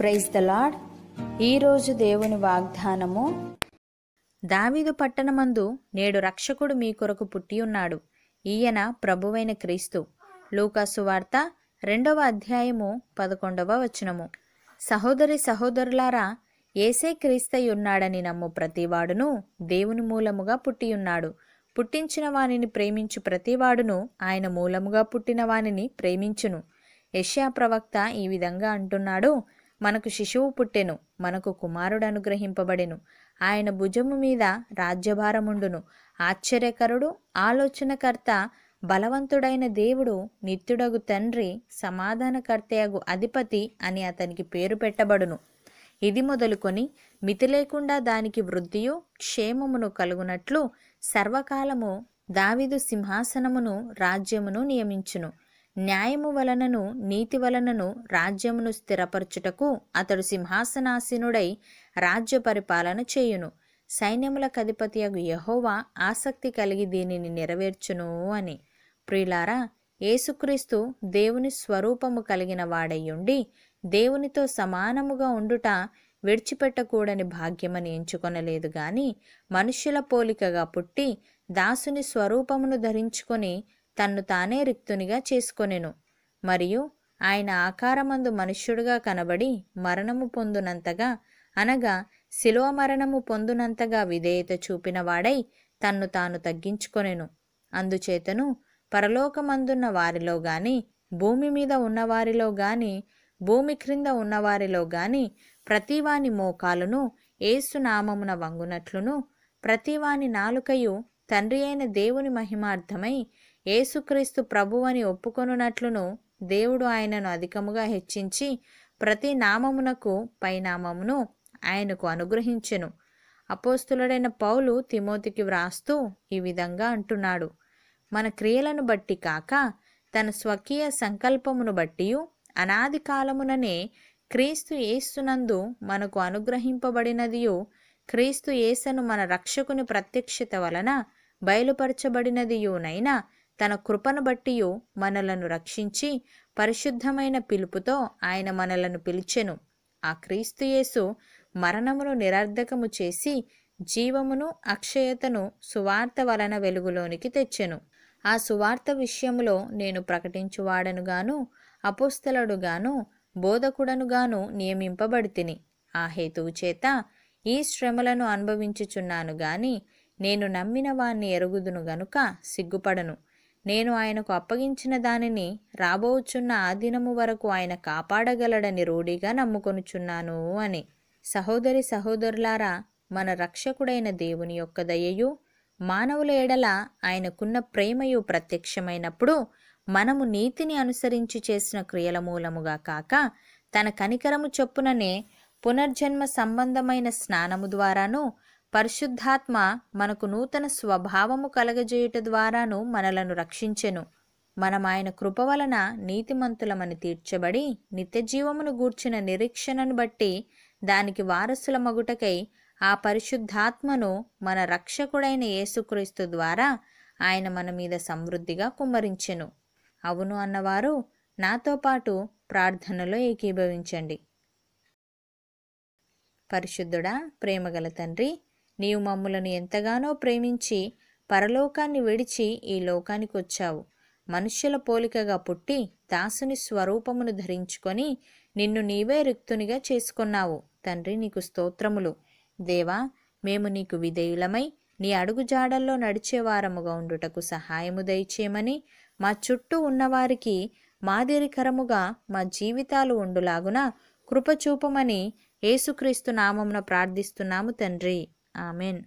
praise the lord ఈరోజు దేవుని వాగ్దానము దావీదు పట్టణమందు నేడు రక్షకుడు మీ కొరకు పుట్టి ఉన్నాడు ఈయన ప్రభువైన క్రీస్తు లూకాసు వార్త రెండవ అధ్యాయము పదకొండవ వచనము సహోదరి సహోదరులారా ఏసే ఉన్నాడని నమ్ము ప్రతివాడును దేవుని మూలముగా పుట్టియున్నాడు పుట్టించిన వానిని ప్రేమించు ప్రతివాడును ఆయన మూలముగా పుట్టిన వానిని ప్రేమించును యష్యా ప్రవక్త ఈ విధంగా అంటున్నాడు మనకు శిశువు పుట్టెను మనకు కుమారుడు అనుగ్రహింపబడెను ఆయన భుజము మీద రాజ్యభారముండును ఆశ్చర్యకరుడు ఆలోచనకర్త బలవంతుడైన దేవుడు నిత్యుడగు తండ్రి సమాధానకర్తయగు అధిపతి అని అతనికి పేరు పెట్టబడును ఇది మొదలుకొని మితి లేకుండా దానికి వృద్ధియు క్షేమమును కలుగునట్లు సర్వకాలము దావిదు సింహాసనమును రాజ్యమును నియమించును న్యాయము వలనను నీతి వలనను రాజ్యమును స్థిరపరచుటకు అతడు సింహాసనాశీనుడై రాజ్య పరిపాలన చేయును సైన్యముల కధిపతియగు యహోవా ఆసక్తి కలిగి దీనిని నెరవేర్చును అని ప్రియులారా యేసుక్రీస్తు దేవుని స్వరూపము కలిగిన వాడయ్యుండి దేవునితో సమానముగా ఉండుట విడిచిపెట్టకూడని భాగ్యమని ఎంచుకొనలేదు గాని మనుష్యుల పోలికగా పుట్టి దాసుని స్వరూపమును ధరించుకొని తన్ను తానే రిక్తునిగా చేసుకొనెను మరియు ఆయన ఆకారమందు మనుష్యుడుగా కనబడి మరణము పొందునంతగా అనగా శిలో మరణము పొందునంతగా విధేయత చూపిన వాడై తన్ను తాను తగ్గించుకొనెను అందుచేతను పరలోకమందున్న వారిలో గాని భూమి మీద ఉన్నవారిలో గాని భూమి క్రింద ఉన్నవారిలో గాని ప్రతివాని మోకాలును ఏసునామమున వంగునట్లును ప్రతివాని నాలుకయు తండ్రి అయిన దేవుని మహిమార్థమై ఏసుక్రీస్తు ప్రభువని ఒప్పుకొనున్నట్లును దేవుడు ఆయనను అధికముగా హెచ్చించి ప్రతి నామమునకు పైనామమును ఆయనకు అనుగ్రహించెను అపోస్తులుడైన పౌలు తిమోతికి వ్రాస్తూ ఈ విధంగా అంటున్నాడు మన క్రియలను బట్టి కాక తన స్వకీయ సంకల్పమును బట్టి అనాది కాలముననే క్రీస్తు ఏస్తునందు మనకు అనుగ్రహింపబడినదియు క్రీస్తు ఏసను మన రక్షకుని ప్రత్యక్షత వలన బయలుపరచబడినదియునైనా తన కృపను బట్టియు మనలను రక్షించి పరిశుద్ధమైన పిలుపుతో ఆయన మనలను పిలిచెను ఆ క్రీస్తుయేసు మరణమును నిరర్ధకము చేసి జీవమును అక్షయతను సువార్త వలన వెలుగులోనికి తెచ్చెను ఆ సువార్త విషయంలో నేను ప్రకటించువాడనుగాను అపుస్తలడుగాను బోధకుడనుగాను నియమింపబడితిని ఆ హేతువు చేత ఈ శ్రమలను అనుభవించుచున్నాను గాని నేను నమ్మిన వాణ్ణి ఎరుగుదును గనుక సిగ్గుపడను నేను ఆయనకు అప్పగించిన దానిని రాబోచున్న ఆ దినము వరకు ఆయన కాపాడగలడని రూఢిగా నమ్ముకొనుచున్నాను అని సహోదరి సహోదరులారా మన రక్షకుడైన దేవుని యొక్క దయయు మానవుల ఎడల ఆయనకున్న ప్రేమయు ప్రత్యక్షమైనప్పుడు మనము నీతిని అనుసరించి చేసిన క్రియల మూలముగా కాక తన కనికరము చొప్పుననే పునర్జన్మ సంబంధమైన స్నానము ద్వారాను పరిశుద్ధాత్మ మనకు నూతన స్వభావము కలగజేయుట ద్వారాను మనలను రక్షించెను మనం ఆయన కృప వలన నీతిమంతులమని తీర్చబడి నిత్యజీవమును గూర్చిన నిరీక్షణను బట్టి దానికి వారసుల మగుటకై ఆ పరిశుద్ధాత్మను మన రక్షకుడైన యేసుక్రీస్తు ద్వారా ఆయన మన మీద సమృద్ధిగా కుమ్మరించెను అవును అన్నవారు నాతో పాటు ప్రార్థనలో ఏకీభవించండి పరిశుద్ధుడా ప్రేమగల తండ్రి నీవు మమ్ములను ఎంతగానో ప్రేమించి పరలోకాన్ని విడిచి ఈ లోకానికి వచ్చావు మనుష్యుల పోలికగా పుట్టి దాసుని స్వరూపమును ధరించుకొని నిన్ను నీవే రిక్తునిగా చేసుకున్నావు తండ్రి నీకు స్తోత్రములు దేవా మేము నీకు విధేయులమై నీ అడుగు జాడల్లో నడిచేవారముగా ఉండుటకు సహాయము దయచేయమని మా చుట్టూ ఉన్నవారికి మాదిరికరముగా మా జీవితాలు ఉండులాగున కృపచూపమని యేసుక్రీస్తు నామమున ప్రార్థిస్తున్నాము తండ్రి ആമേൻ